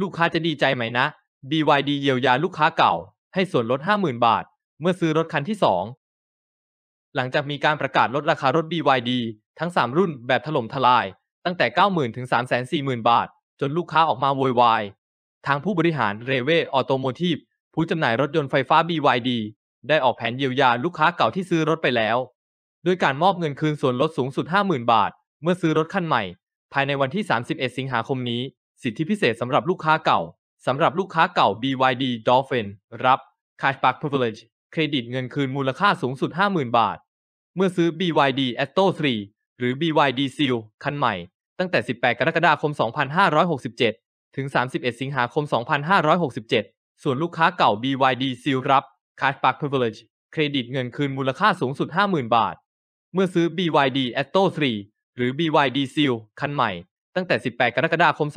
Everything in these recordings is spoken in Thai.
ลูกค้าจะดีใจไหมนะ BYD เยียวยาลูกค้าเก่า ให้ส่วนลด 50,000 บาท เมื่อซื้อรถคันที่ 2 หลังจากมีการประกาศลดราคารถ BYD ทั้ง 3 รุ่นแบบถล่มทลาย ตั้งแต่ 90,000 ถึง 340,000 บาท จนลูกค้าออกมาโวยวาย ทางผู้บริหาร เรเวออโตโมทีฟผู้จำหน่ายรถยนต์ไฟฟ้า BYD ได้ออกแผนเยียวยาลูกค้าเก่าที่ซื้อรถไปแล้ว ด้วยการมอบเงินคืนส่วนลดสูงสุด 50,000 บาท เมื่อซื้อรถคันใหม่ ภายในวันที่ 31 สิงหาคมนี้สิทธิพิเศษสำหรับลูกค้าเก่า สำหรับลูกค้าเก่า BYD Dolphin รับ Cashback Privilege เครดิตเงินคืนมูลค่าสูงสุด 50,000 บาท เมื่อซื้อ BYD Atto 3 หรือ BYD Seal คันใหม่ ตั้งแต่ 18 กรกฎาคม 2567 ถึง 31 สิงหาคม 2567 ส่วนลูกค้าเก่า BYD Seal รับ Cashback Privilege เครดิตเงินคืนมูลค่าสูงสุด 50,000 บาท เมื่อซื้อ BYD Atto 3 หรือ BYD Seal คันใหม่ตั้งแต่ 18 กรกฎาคม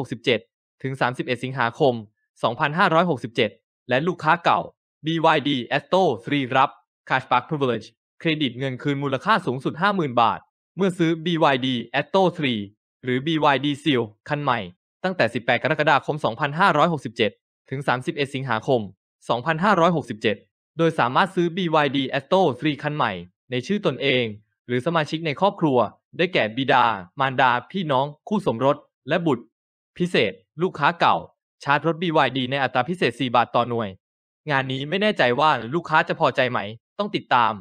2567 ถึง 31 สิงหาคม 2567 และลูกค้าเก่า BYD a s t o 3 รับ Cashback Privilege เครดิตเงินคืนมูลค่าสูงสุด 50,000 บาท เมื่อซื้อ BYD a s t o 3 หรือ BYD Seal คันใหม่ ตั้งแต่ 18 กรกฎาคม 2567 ถึง 31 สิงหาคม 2567 โดยสามารถซื้อ BYD a s t o 3 คันใหม่ ในชื่อตนเอง หรือสมาชิกในครอบครัวได้แก่บิดา มารดา พี่น้อง คู่สมรส และบุตร พิเศษ ลูกค้าเก่า ชาร์จรถ BYD ในอัตราพิเศษ 4 บาทต่อหน่วย งานนี้ไม่แน่ใจว่าลูกค้าจะพอใจไหม ต้องติดตาม